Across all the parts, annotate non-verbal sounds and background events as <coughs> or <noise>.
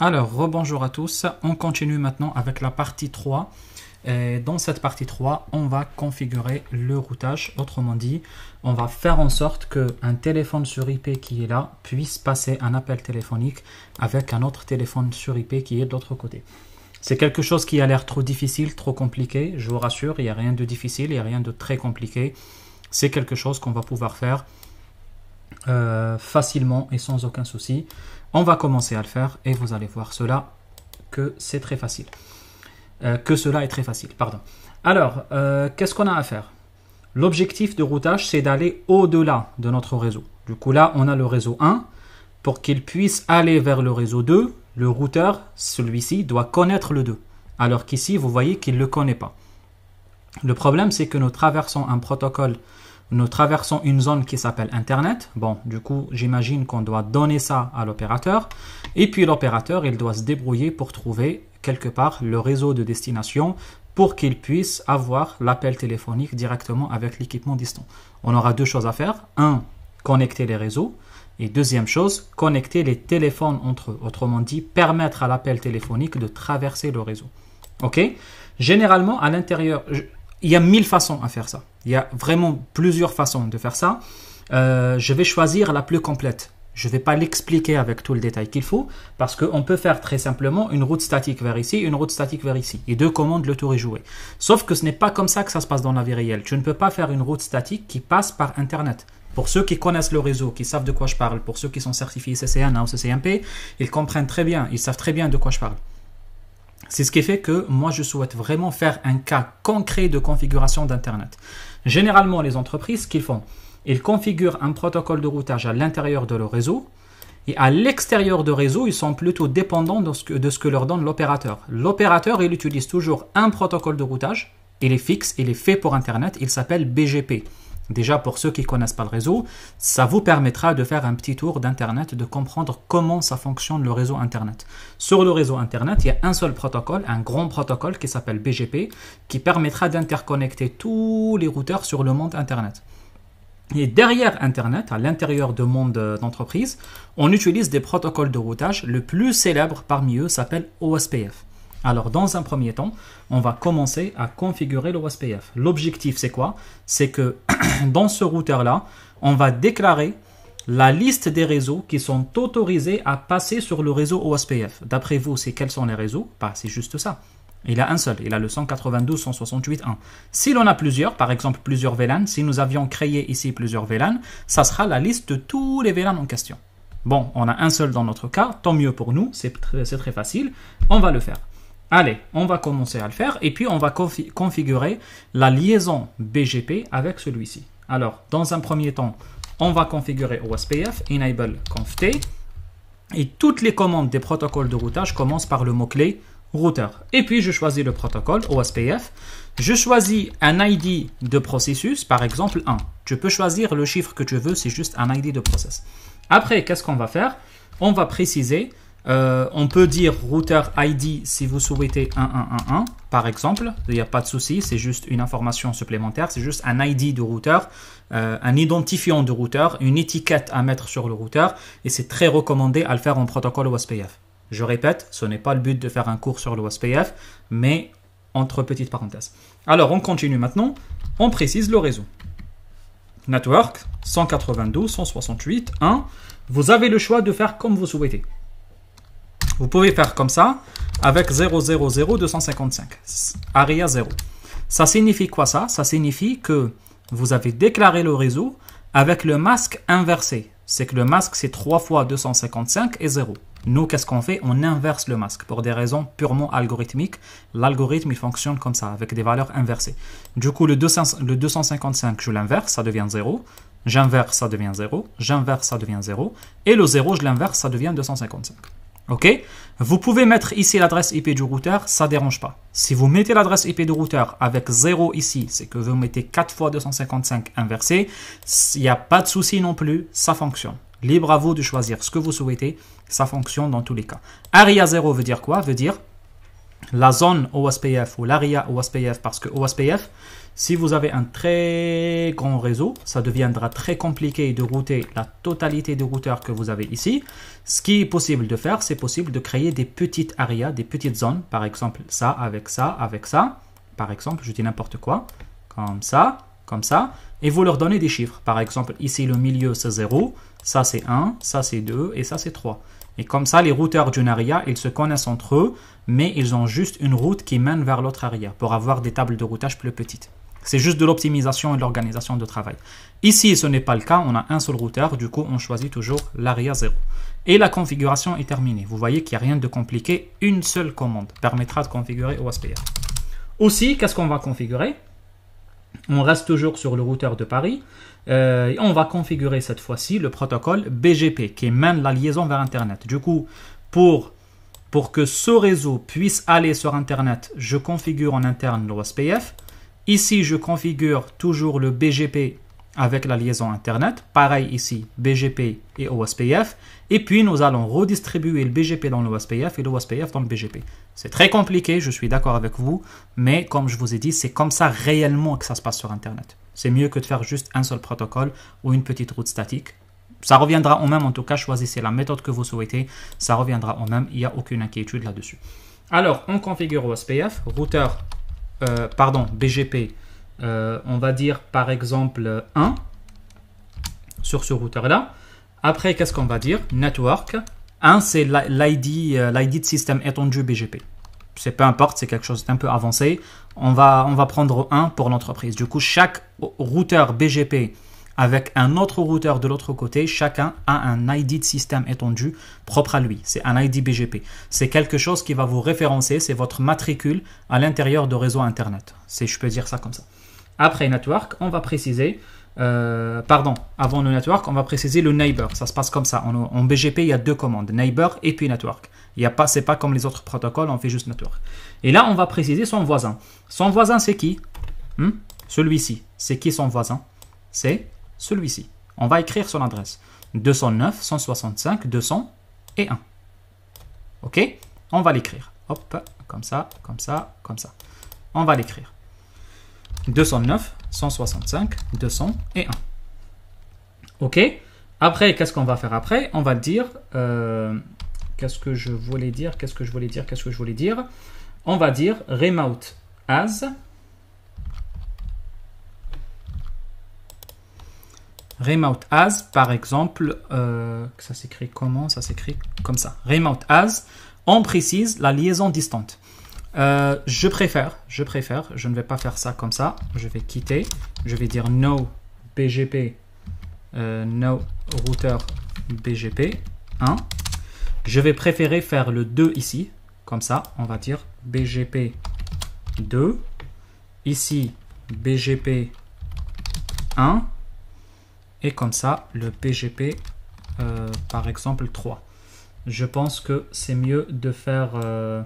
Alors, rebonjour à tous. On continue maintenant avec la partie 3. Et dans cette partie 3, on va configurer le routage. Autrement dit, on va faire en sorte qu'un téléphone sur IP qui est là puisse passer un appel téléphonique avec un autre téléphone sur IP qui est de l'autre côté. C'est quelque chose qui a l'air trop difficile, trop compliqué. Je vous rassure, il n'y a rien de difficile, il n'y a rien de très compliqué. C'est quelque chose qu'on va pouvoir faire euh, facilement et sans aucun souci. On va commencer à le faire et vous allez voir cela que c'est très facile. Euh, que cela est très facile, pardon. Alors, euh, qu'est-ce qu'on a à faire L'objectif de routage, c'est d'aller au-delà de notre réseau. Du coup, là, on a le réseau 1. Pour qu'il puisse aller vers le réseau 2, le routeur, celui-ci, doit connaître le 2. Alors qu'ici, vous voyez qu'il ne le connaît pas. Le problème, c'est que nous traversons un protocole nous traversons une zone qui s'appelle Internet. Bon, du coup, j'imagine qu'on doit donner ça à l'opérateur. Et puis l'opérateur, il doit se débrouiller pour trouver quelque part le réseau de destination pour qu'il puisse avoir l'appel téléphonique directement avec l'équipement distant. On aura deux choses à faire. Un, connecter les réseaux. Et deuxième chose, connecter les téléphones entre eux. Autrement dit, permettre à l'appel téléphonique de traverser le réseau. OK Généralement, à l'intérieur, il y a mille façons à faire ça. Il y a vraiment plusieurs façons de faire ça. Euh, je vais choisir la plus complète. Je ne vais pas l'expliquer avec tout le détail qu'il faut, parce qu'on peut faire très simplement une route statique vers ici, une route statique vers ici, et deux commandes, le tour est joué. Sauf que ce n'est pas comme ça que ça se passe dans la vie réelle. Tu ne peux pas faire une route statique qui passe par Internet. Pour ceux qui connaissent le réseau, qui savent de quoi je parle, pour ceux qui sont certifiés CCNA ou CCMP, ils comprennent très bien, ils savent très bien de quoi je parle. C'est ce qui fait que moi, je souhaite vraiment faire un cas concret de configuration d'Internet. Généralement, les entreprises, ce qu'ils font, ils configurent un protocole de routage à l'intérieur de leur réseau. Et à l'extérieur de réseau, ils sont plutôt dépendants de ce que, leur donne l'opérateur. L'opérateur, il utilise toujours un protocole de routage. Il est fixe, il est fait pour Internet, il s'appelle BGP. Déjà, pour ceux qui ne connaissent pas le réseau, ça vous permettra de faire un petit tour d'Internet, de comprendre comment ça fonctionne le réseau Internet. Sur le réseau Internet, il y a un seul protocole, un grand protocole qui s'appelle BGP, qui permettra d'interconnecter tous les routeurs sur le monde Internet. Et derrière Internet, à l'intérieur de monde euh, d'entreprise, on utilise des protocoles de routage. Le plus célèbre parmi eux s'appelle OSPF. Alors dans un premier temps, on va commencer à configurer le OSPF. L'objectif c'est quoi C'est que <clears throat> dans ce routeur là, on va déclarer la liste des réseaux qui sont autorisés à passer sur le réseau OSPF. D'après vous, c'est quels sont les réseaux bah, c'est juste ça. Il a un seul, il a le 192.168.1. Si l'on a plusieurs, par exemple plusieurs VLAN, si nous avions créé ici plusieurs VLAN, ça sera la liste de tous les VLAN en question. Bon, on a un seul dans notre cas, tant mieux pour nous, c'est très facile, on va le faire. Allez, on va commencer à le faire et puis on va configurer la liaison BGP avec celui-ci. Alors, dans un premier temps, on va configurer OSPF, enable conft, et toutes les commandes des protocoles de routage commencent par le mot-clé Router. Et puis, je choisis le protocole OSPF. Je choisis un ID de processus, par exemple 1. Tu peux choisir le chiffre que tu veux, c'est juste un ID de process. Après, qu'est-ce qu'on va faire On va préciser euh, on peut dire router ID si vous souhaitez 1111 par exemple, il n'y a pas de souci, c'est juste une information supplémentaire, c'est juste un ID de routeur, euh, un identifiant de routeur, une étiquette à mettre sur le routeur et c'est très recommandé à le faire en protocole OSPF. Je répète, ce n'est pas le but de faire un cours sur le OSPF, mais entre petites parenthèses. Alors on continue maintenant, on précise le réseau. Network 192.168.1, vous avez le choix de faire comme vous souhaitez. Vous pouvez faire comme ça avec 255. ARIA 0. Ça signifie quoi ça Ça signifie que vous avez déclaré le réseau avec le masque inversé. C'est que le masque, c'est 3 fois 255 et 0. Nous, qu'est-ce qu'on fait On inverse le masque pour des raisons purement algorithmiques. L'algorithme, il fonctionne comme ça, avec des valeurs inversées. Du coup, le, le 255, je l'inverse, ça devient 0. J'inverse, ça devient 0. J'inverse, ça devient 0. Et le 0, je l'inverse, ça devient 255. Ok Vous pouvez mettre ici l'adresse IP du routeur, ça ne dérange pas. Si vous mettez l'adresse IP du routeur avec 0 ici, c'est que vous mettez 4 fois 255 inversé, il n'y a pas de souci non plus, ça fonctionne. Libre à vous de choisir ce que vous souhaitez, ça fonctionne dans tous les cas. ARIA 0 veut dire quoi Veut dire la zone OSPF ou l'ARIA OSPF parce que OSPF, si vous avez un très grand réseau, ça deviendra très compliqué de router la totalité des routeurs que vous avez ici. Ce qui est possible de faire, c'est possible de créer des petites areas, des petites zones. Par exemple, ça avec ça, avec ça. Par exemple, je dis n'importe quoi. Comme ça, comme ça. Et vous leur donnez des chiffres. Par exemple, ici, le milieu, c'est 0. Ça, c'est 1. Ça, c'est 2. Et ça, c'est 3. Et comme ça, les routeurs d'une area ils se connaissent entre eux, mais ils ont juste une route qui mène vers l'autre area pour avoir des tables de routage plus petites. C'est juste de l'optimisation et de l'organisation de travail. Ici, ce n'est pas le cas, on a un seul routeur, du coup, on choisit toujours l'ARIA 0. Et la configuration est terminée. Vous voyez qu'il n'y a rien de compliqué, une seule commande permettra de configurer OSPF. Aussi, qu'est-ce qu'on va configurer on reste toujours sur le routeur de Paris. Euh, on va configurer cette fois-ci le protocole BGP qui mène la liaison vers Internet. Du coup, pour, pour que ce réseau puisse aller sur Internet, je configure en interne l'OSPF. Ici, je configure toujours le BGP avec la liaison Internet. Pareil ici, BGP et OSPF. Et puis, nous allons redistribuer le BGP dans l'OSPF et l'OSPF dans le BGP. C'est très compliqué, je suis d'accord avec vous. Mais comme je vous ai dit, c'est comme ça réellement que ça se passe sur Internet. C'est mieux que de faire juste un seul protocole ou une petite route statique. Ça reviendra au même, en tout cas, choisissez la méthode que vous souhaitez. Ça reviendra en même, il n'y a aucune inquiétude là-dessus. Alors, on configure OSPF, routeur euh, pardon, BGP, euh, on va dire par exemple 1 sur ce routeur-là. Après, qu'est-ce qu'on va dire Network. 1, c'est l'ID, l'ID euh, de système étendu BGP. C'est peu importe, c'est quelque chose d'un peu avancé. On va, on va prendre 1 pour l'entreprise. Du coup, chaque routeur BGP avec un autre routeur de l'autre côté. Chacun a un ID de système étendu propre à lui. C'est un ID BGP. C'est quelque chose qui va vous référencer, c'est votre matricule à l'intérieur de réseau Internet. je peux dire ça comme ça. Après network, on va préciser euh, pardon, avant le network, on va préciser le neighbor. Ça se passe comme ça. En, BGP, il y a deux commandes, neighbor et puis network. Il n'est a pas, pas comme les autres protocoles, on fait juste network. Et là, on va préciser son voisin. Son voisin, c'est qui hmm? Celui-ci. C'est qui son voisin C'est celui-ci. On va écrire son adresse. 209, 165, 200 et 1. OK On va l'écrire. Hop, comme ça, comme ça, comme ça. On va l'écrire. 209, 165, 200 et 1. OK Après, qu'est-ce qu'on va faire après On va dire... Euh, qu'est-ce que je voulais dire Qu'est-ce que je voulais dire Qu'est-ce que je voulais dire On va dire remote as Remote as, par exemple, euh, ça s'écrit comment Ça s'écrit comme ça. Remote as, on précise la liaison distante. Euh, je préfère, je préfère, je ne vais pas faire ça comme ça. Je vais quitter. Je vais dire no BGP, euh, no router BGP 1. Je vais préférer faire le 2 ici. Comme ça, on va dire BGP 2. Ici, BGP 1 et comme ça le PGP euh, par exemple 3. Je pense que c'est mieux de faire, euh,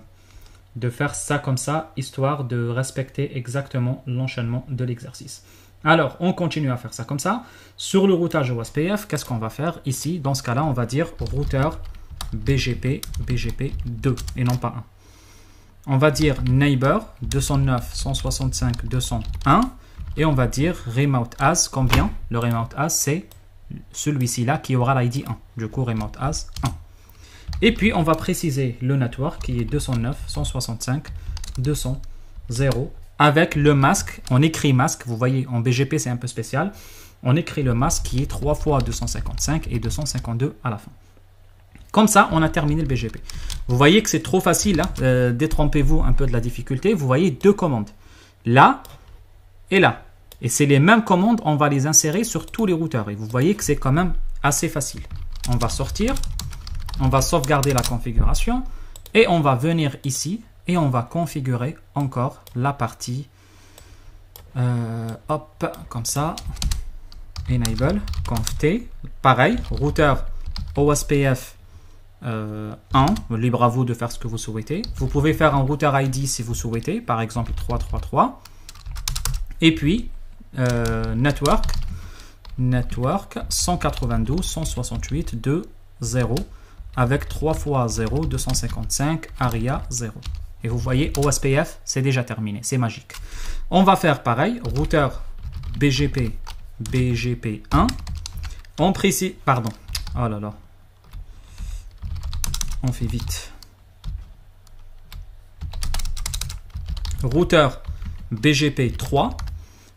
de faire ça comme ça, histoire de respecter exactement l'enchaînement de l'exercice. Alors, on continue à faire ça comme ça. Sur le routage OSPF, qu'est-ce qu'on va faire ici Dans ce cas-là, on va dire routeur BGP, BGP 2 et non pas 1. On va dire neighbor 209, 165, 201. Et on va dire remote as combien Le remote as, c'est celui-ci là qui aura l'ID 1. Du coup, remote as 1. Et puis, on va préciser le network qui est 209, 165, 200, 0 avec le masque. On écrit masque. Vous voyez, en BGP, c'est un peu spécial. On écrit le masque qui est 3 fois 255 et 252 à la fin. Comme ça, on a terminé le BGP. Vous voyez que c'est trop facile. Hein. Euh, détrompez-vous un peu de la difficulté. Vous voyez deux commandes. Là, et là. Et c'est les mêmes commandes, on va les insérer sur tous les routeurs. Et vous voyez que c'est quand même assez facile. On va sortir, on va sauvegarder la configuration et on va venir ici et on va configurer encore la partie. Euh, hop, comme ça. Enable, conf t. Pareil, routeur OSPF 1, euh, libre à vous de faire ce que vous souhaitez. Vous pouvez faire un router ID si vous souhaitez, par exemple 333. Et puis, euh, network, network 192, 168, 2, 0, avec 3 fois 0, 255, aria 0. Et vous voyez, OSPF, c'est déjà terminé, c'est magique. On va faire pareil, routeur BGP, BGP1. On précise, pardon, oh là là, on fait vite. Routeur BGP3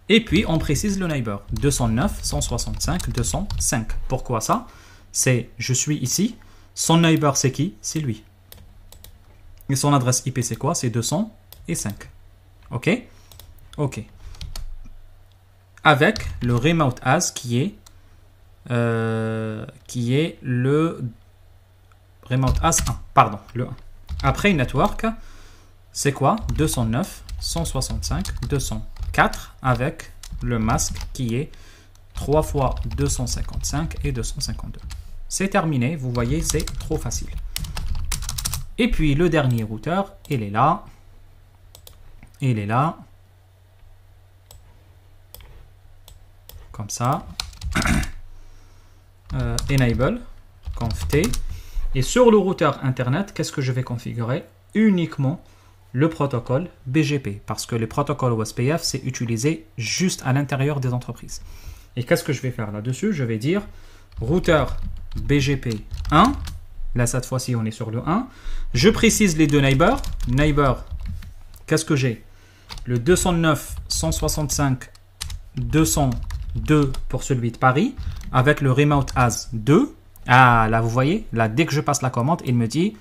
et puis, on précise le neighbor. 209, 165, 205. Pourquoi ça C'est je suis ici. Son neighbor, c'est qui C'est lui. Et son adresse IP, c'est quoi C'est 205. OK OK. Avec le remote as qui est, euh, qui est le remote as 1. Pardon, le 1. Après, network, c'est quoi 209, 165, 205 avec le masque qui est 3 fois 255 et 252. C'est terminé, vous voyez, c'est trop facile. Et puis le dernier routeur, il est là. Il est là. Comme ça. <coughs> Euh, enable, conft. Et sur le routeur Internet, qu'est-ce que je vais configurer Uniquement le protocole BGP, parce que le protocole OSPF, c'est utilisé juste à l'intérieur des entreprises. Et qu'est-ce que je vais faire là-dessus Je vais dire routeur BGP 1. Là, cette fois-ci, on est sur le 1. Je précise les deux neighbors. Neighbor, qu'est-ce que j'ai Le 209 165 202 pour celui de Paris, avec le remote as 2. Ah, là, vous voyez, là, dès que je passe la commande, il me dit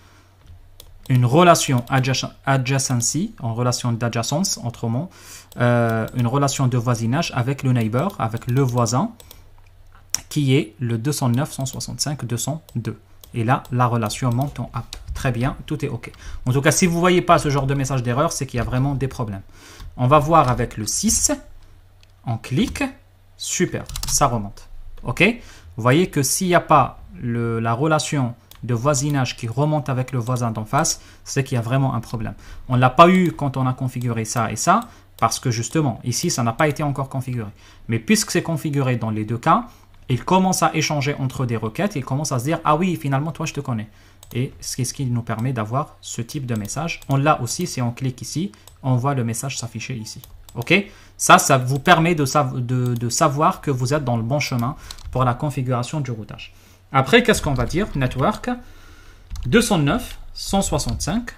une relation adjacency, en relation d'adjacence, autrement, euh, une relation de voisinage avec le neighbor, avec le voisin, qui est le 209, 165, 202. Et là, la relation monte en up. Très bien, tout est OK. En tout cas, si vous ne voyez pas ce genre de message d'erreur, c'est qu'il y a vraiment des problèmes. On va voir avec le 6. On clique. Super, ça remonte. OK Vous voyez que s'il n'y a pas le, la relation de voisinage qui remonte avec le voisin d'en face, c'est qu'il y a vraiment un problème. On ne l'a pas eu quand on a configuré ça et ça, parce que justement, ici, ça n'a pas été encore configuré. Mais puisque c'est configuré dans les deux cas, il commence à échanger entre des requêtes, il commence à se dire « Ah oui, finalement, toi, je te connais ». Et c'est ce qui nous permet d'avoir ce type de message. On l'a aussi, si on clique ici, on voit le message s'afficher ici. Ok Ça, ça vous permet de, de, savoir que vous êtes dans le bon chemin pour la configuration du routage. Après, qu'est-ce qu'on va dire Network 209, 165,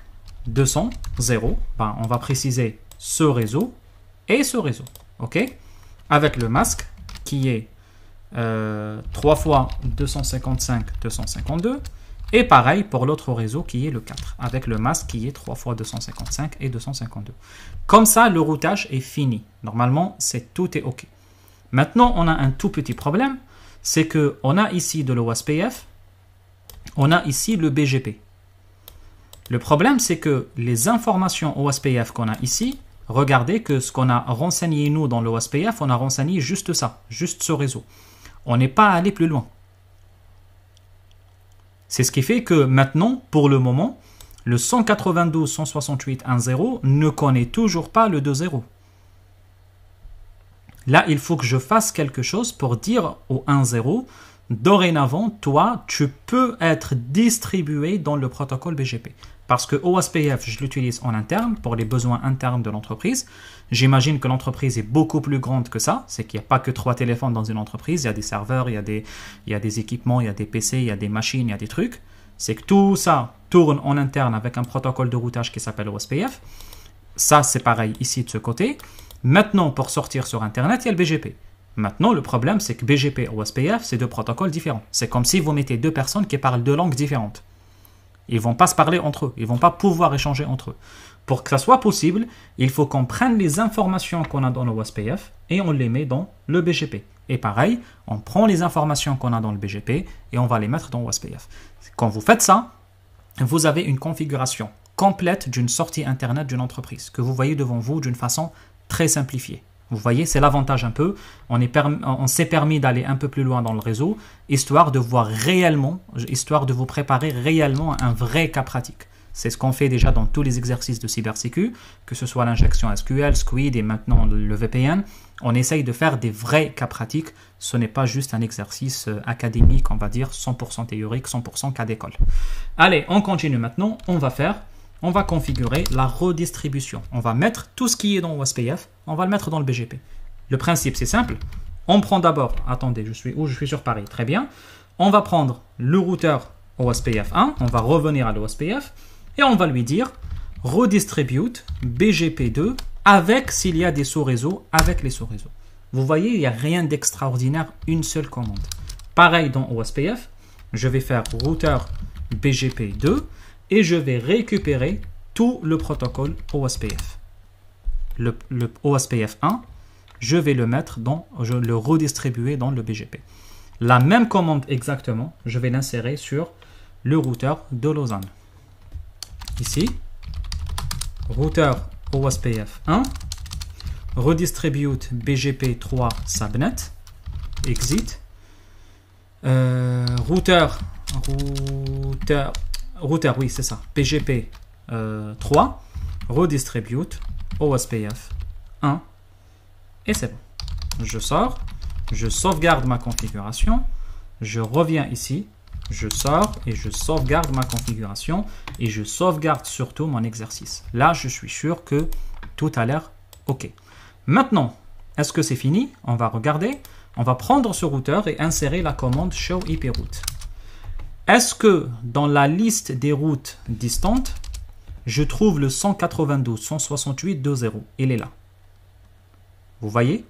200, 0. on va préciser ce réseau et ce réseau. OK Avec le masque qui est 3 euh, fois 255, 252. Et pareil pour l'autre réseau qui est le 4, avec le masque qui est 3 fois 255 et 252. Comme ça, le routage est fini. Normalement, c'est tout est OK. Maintenant, on a un tout petit problème c'est que on a ici de l'OSPF, on a ici le BGP. Le problème, c'est que les informations OSPF qu'on a ici, regardez que ce qu'on a renseigné nous dans l'OSPF, on a renseigné juste ça, juste ce réseau. On n'est pas allé plus loin. C'est ce qui fait que maintenant, pour le moment, le 192.168.1.0 ne connaît toujours pas le 2.0. Là, il faut que je fasse quelque chose pour dire au 1.0, dorénavant, toi, tu peux être distribué dans le protocole BGP. Parce que OSPF, je l'utilise en interne pour les besoins internes de l'entreprise. J'imagine que l'entreprise est beaucoup plus grande que ça. C'est qu'il n'y a pas que trois téléphones dans une entreprise. Il y a des serveurs, il y a des, il y a des équipements, il y a des PC, il y a des machines, il y a des trucs. C'est que tout ça tourne en interne avec un protocole de routage qui s'appelle OSPF. Ça, c'est pareil ici de ce côté. Maintenant, pour sortir sur Internet, il y a le BGP. Maintenant, le problème, c'est que BGP et OSPF, c'est deux protocoles différents. C'est comme si vous mettez deux personnes qui parlent deux langues différentes. Ils vont pas se parler entre eux, ils vont pas pouvoir échanger entre eux. Pour que ça soit possible, il faut qu'on prenne les informations qu'on a dans le OSPF et on les met dans le BGP. Et pareil, on prend les informations qu'on a dans le BGP et on va les mettre dans OSPF. Quand vous faites ça, vous avez une configuration complète d'une sortie Internet d'une entreprise que vous voyez devant vous d'une façon très simplifié. Vous voyez, c'est l'avantage un peu. On s'est permis, d'aller un peu plus loin dans le réseau, histoire de voir réellement, histoire de vous préparer réellement un vrai cas pratique. C'est ce qu'on fait déjà dans tous les exercices de cybersécu, que ce soit l'injection SQL, Squid et maintenant le VPN. On essaye de faire des vrais cas pratiques. Ce n'est pas juste un exercice euh, académique, on va dire 100% théorique, 100% cas d'école. Allez, on continue maintenant. On va faire on va configurer la redistribution. On va mettre tout ce qui est dans OSPF, on va le mettre dans le BGP. Le principe, c'est simple. On prend d'abord, attendez, je suis où Je suis sur Paris, très bien. On va prendre le routeur OSPF1, on va revenir à l'OSPF, et on va lui dire redistribute BGP2 avec s'il y a des sous-réseaux, avec les sous-réseaux. Vous voyez, il n'y a rien d'extraordinaire, une seule commande. Pareil dans OSPF, je vais faire routeur BGP2, et je vais récupérer tout le protocole OSPF. Le, OSPF 1, je vais le mettre dans, je le redistribuer dans le BGP. La même commande exactement, je vais l'insérer sur le routeur de Lausanne. Ici, routeur OSPF 1, redistribute BGP 3 subnet, exit, euh, routeur, routeur Router, oui, c'est ça, PGP 3, euh, redistribute OSPF 1, et c'est bon. Je sors, je sauvegarde ma configuration, je reviens ici, je sors et je sauvegarde ma configuration et je sauvegarde surtout mon exercice. Là, je suis sûr que tout a l'air OK. Maintenant, est-ce que c'est fini On va regarder. On va prendre ce routeur et insérer la commande show IP route. Est-ce que dans la liste des routes distantes, je trouve le 192, 168, Il est là. Vous voyez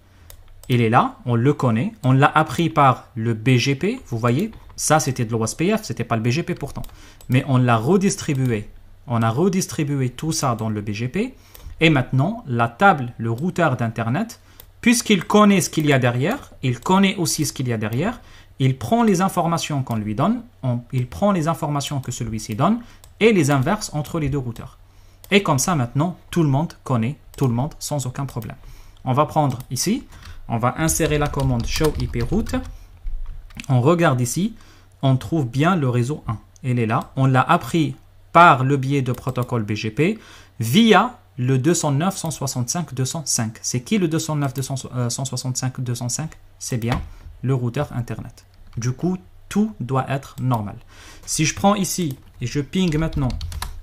Il est là, on le connaît. On l'a appris par le BGP, vous voyez Ça, c'était de l'OSPF, n'était pas le BGP pourtant. Mais on l'a redistribué. On a redistribué tout ça dans le BGP. Et maintenant, la table, le routeur d'Internet, puisqu'il connaît ce qu'il y a derrière, il connaît aussi ce qu'il y a derrière, il prend les informations qu'on lui donne, il prend les informations que celui-ci donne et les inverse entre les deux routeurs. Et comme ça, maintenant, tout le monde connaît tout le monde sans aucun problème. On va prendre ici, on va insérer la commande show IP route. On regarde ici, on trouve bien le réseau 1. Elle est là. On l'a appris par le biais de protocole BGP via le 209 205. C'est qui le 209 205 euh, C'est bien le routeur Internet. Du coup, tout doit être normal. Si je prends ici et je ping maintenant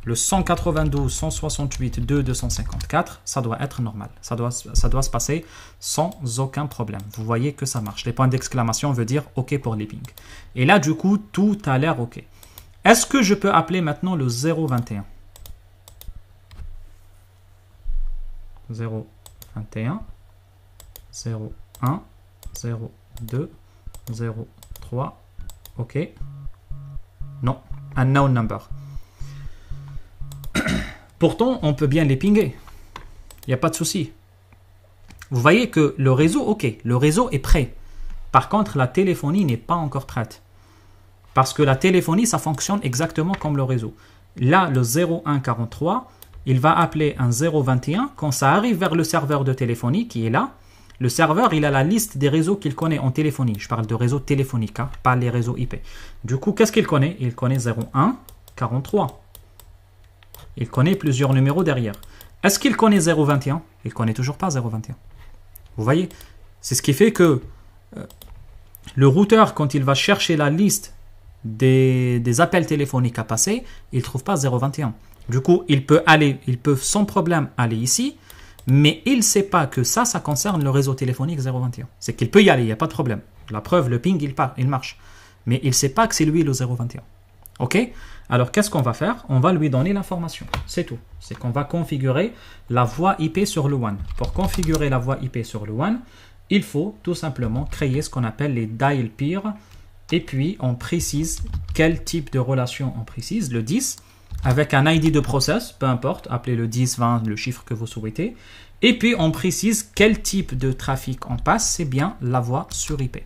le 192 168 254, ça doit être normal. Ça doit, ça doit se passer sans aucun problème. Vous voyez que ça marche. Les points d'exclamation veut dire OK pour les ping. Et là, du coup, tout a l'air OK. Est-ce que je peux appeler maintenant le 021 021 01 0.1 2, 0, 3. OK. Non, un number. <coughs> Pourtant, on peut bien les pinguer. Il n'y a pas de souci. Vous voyez que le réseau, OK, le réseau est prêt. Par contre, la téléphonie n'est pas encore prête. Parce que la téléphonie, ça fonctionne exactement comme le réseau. Là, le 0143, il va appeler un 021. Quand ça arrive vers le serveur de téléphonie qui est là, le serveur, il a la liste des réseaux qu'il connaît en téléphonie. Je parle de réseaux téléphoniques, hein, pas les réseaux IP. Du coup, qu'est-ce qu'il connaît Il connaît 01, 43. Il connaît plusieurs numéros derrière. Est-ce qu'il connaît 021 Il connaît toujours pas 021. Vous voyez C'est ce qui fait que euh, le routeur, quand il va chercher la liste des, des appels téléphoniques à passer, il ne trouve pas 021. Du coup, il peut aller, il peut sans problème aller ici mais il ne sait pas que ça, ça concerne le réseau téléphonique 021. C'est qu'il peut y aller, il n'y a pas de problème. La preuve, le ping, il, part, il marche. Mais il ne sait pas que c'est lui le 021. OK Alors, qu'est-ce qu'on va faire On va lui donner l'information. C'est tout. C'est qu'on va configurer la voie IP sur le 1. Pour configurer la voie IP sur le 1, il faut tout simplement créer ce qu'on appelle les dial peer. Et puis, on précise quel type de relation on précise. Le 10, avec un ID de process, peu importe, appelez-le 10, 20, le chiffre que vous souhaitez. Et puis, on précise quel type de trafic on passe, c'est bien la voie sur IP.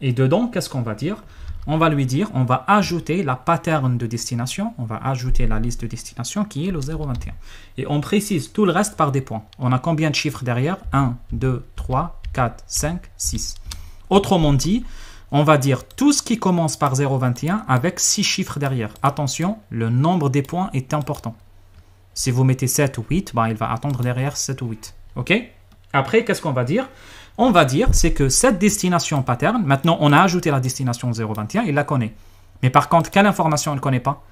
Et dedans, qu'est-ce qu'on va dire On va lui dire, on va ajouter la pattern de destination, on va ajouter la liste de destination qui est le 021. Et on précise tout le reste par des points. On a combien de chiffres derrière 1, 2, 3, 4, 5, 6. Autrement dit, on va dire tout ce qui commence par 0,21 avec 6 chiffres derrière. Attention, le nombre des points est important. Si vous mettez 7 ou 8, ben, il va attendre derrière 7 ou 8. OK Après, qu'est-ce qu'on va dire On va dire, c'est que cette destination pattern, maintenant on a ajouté la destination 0,21, il la connaît. Mais par contre, quelle information il ne connaît pas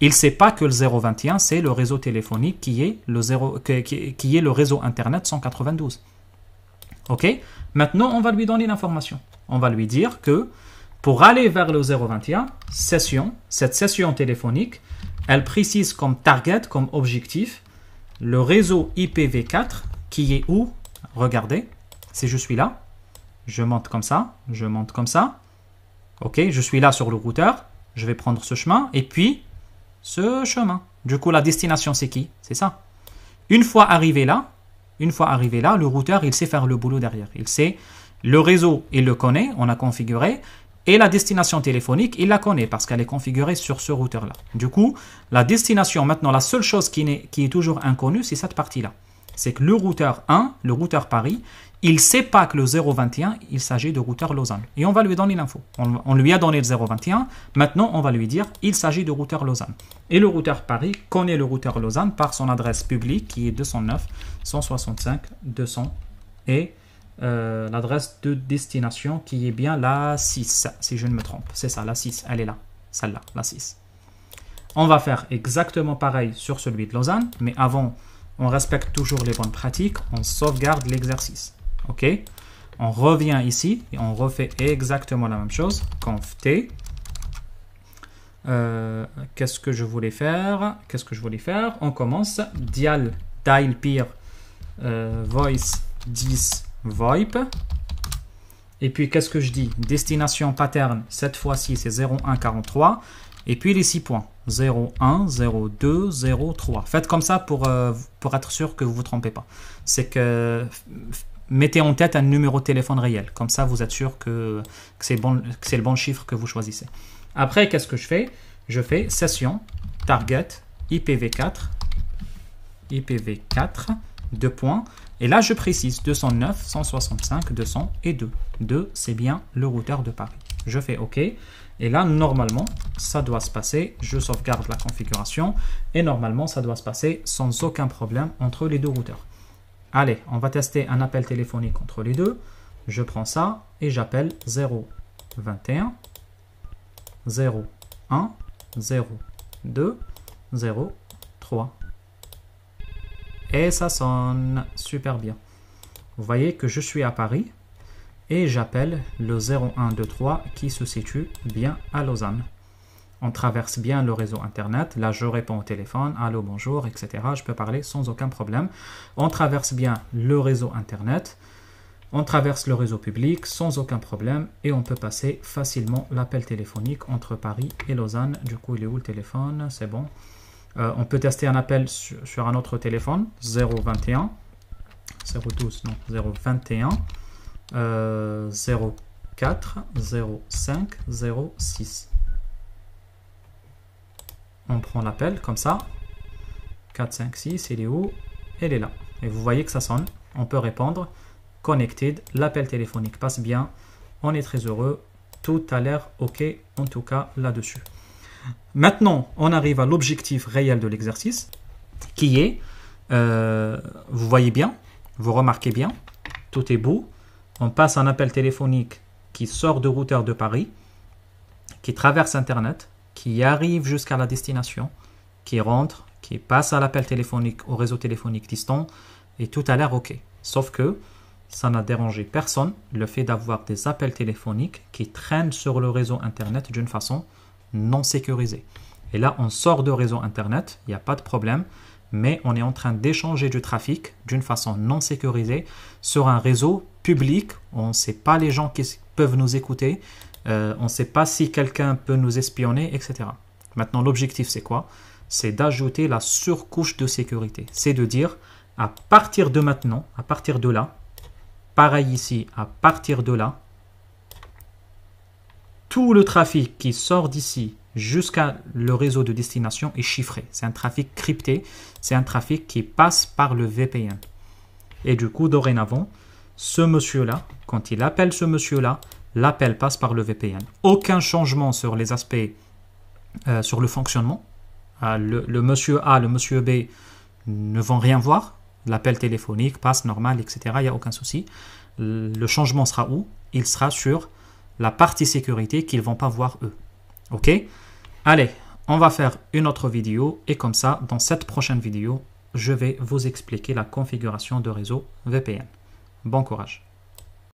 Il ne sait pas que le 0,21, c'est le réseau téléphonique qui est le, qui est le réseau Internet 192. OK Maintenant, on va lui donner l'information. On va lui dire que pour aller vers le 021, session, cette session téléphonique, elle précise comme target, comme objectif, le réseau IPv4 qui est où Regardez, si je suis là, je monte comme ça, je monte comme ça. OK, je suis là sur le routeur, je vais prendre ce chemin et puis ce chemin. Du coup, la destination, c'est qui C'est ça. Une fois arrivé là, une fois arrivé là, le routeur, il sait faire le boulot derrière. Il sait le réseau, il le connaît, on a configuré, et la destination téléphonique, il la connaît parce qu'elle est configurée sur ce routeur-là. Du coup, la destination, maintenant, la seule chose qui, est, qui est toujours inconnue, c'est cette partie-là. C'est que le routeur 1, le routeur Paris, il ne sait pas que le 0,21, il s'agit de routeur Lausanne. Et on va lui donner l'info. On, lui a donné le 0,21. Maintenant, on va lui dire il s'agit de routeur Lausanne. Et le routeur Paris connaît le routeur Lausanne par son adresse publique qui est 209 165 200 et euh, l'adresse de destination qui est bien la 6, si je ne me trompe. C'est ça, la 6. Elle est là, celle-là, la 6. On va faire exactement pareil sur celui de Lausanne, mais avant, on respecte toujours les bonnes pratiques, on sauvegarde l'exercice. OK On revient ici et on refait exactement la même chose. Conf T. Euh, qu'est-ce que je voulais faire Qu'est-ce que je voulais faire On commence. Dial, dial peer, euh, voice 10 VoIP. Et puis, qu'est-ce que je dis Destination pattern, cette fois-ci, c'est 0143. Et puis, les 6 points. 01, 02, 03. Faites comme ça pour, euh, pour être sûr que vous ne vous trompez pas. C'est que mettez en tête un numéro de téléphone réel. Comme ça, vous êtes sûr que, c'est bon, le bon chiffre que vous choisissez. Après, qu'est-ce que je fais Je fais session target IPv4 IPv4 deux points. Et là, je précise 209, 165, 200 et 2. 2, c'est bien le routeur de Paris. Je fais OK. Et là, normalement, ça doit se passer. Je sauvegarde la configuration. Et normalement, ça doit se passer sans aucun problème entre les deux routeurs. Allez, on va tester un appel téléphonique entre les deux. Je prends ça et j'appelle 0, 21, 02, 1, Et ça sonne super bien. Vous voyez que je suis à Paris et j'appelle le 0123 qui se situe bien à Lausanne on traverse bien le réseau Internet. Là, je réponds au téléphone, allô, bonjour, etc. Je peux parler sans aucun problème. On traverse bien le réseau Internet. On traverse le réseau public sans aucun problème et on peut passer facilement l'appel téléphonique entre Paris et Lausanne. Du coup, il est où le téléphone C'est bon. Euh, on peut tester un appel sur, un autre téléphone, 021, 012, non, 021, euh, 04, 05, 06 on prend l'appel comme ça. 4, 5, 6, elle est où Elle est là. Et vous voyez que ça sonne. On peut répondre. Connected, l'appel téléphonique passe bien. On est très heureux. Tout a l'air OK, en tout cas là-dessus. Maintenant, on arrive à l'objectif réel de l'exercice, qui est, euh, vous voyez bien, vous remarquez bien, tout est beau. On passe un appel téléphonique qui sort de routeur de Paris, qui traverse Internet, qui arrive jusqu'à la destination, qui rentre, qui passe à l'appel téléphonique, au réseau téléphonique distant, et tout a l'air OK. Sauf que ça n'a dérangé personne, le fait d'avoir des appels téléphoniques qui traînent sur le réseau Internet d'une façon non sécurisée. Et là, on sort de réseau Internet, il n'y a pas de problème, mais on est en train d'échanger du trafic d'une façon non sécurisée sur un réseau public, on ne sait pas les gens qui peuvent nous écouter, euh, on ne sait pas si quelqu'un peut nous espionner, etc. Maintenant, l'objectif, c'est quoi C'est d'ajouter la surcouche de sécurité. C'est de dire, à partir de maintenant, à partir de là, pareil ici, à partir de là, tout le trafic qui sort d'ici jusqu'à le réseau de destination est chiffré. C'est un trafic crypté, c'est un trafic qui passe par le VPN. Et du coup, dorénavant, ce monsieur-là, quand il appelle ce monsieur-là, l'appel passe par le VPN. Aucun changement sur les aspects, euh, sur le fonctionnement. Euh, le, le, monsieur A, le monsieur B ne vont rien voir. L'appel téléphonique passe normal, etc. Il n'y a aucun souci. Le changement sera où Il sera sur la partie sécurité qu'ils ne vont pas voir eux. Ok Allez, on va faire une autre vidéo et comme ça, dans cette prochaine vidéo, je vais vous expliquer la configuration de réseau VPN. Bon courage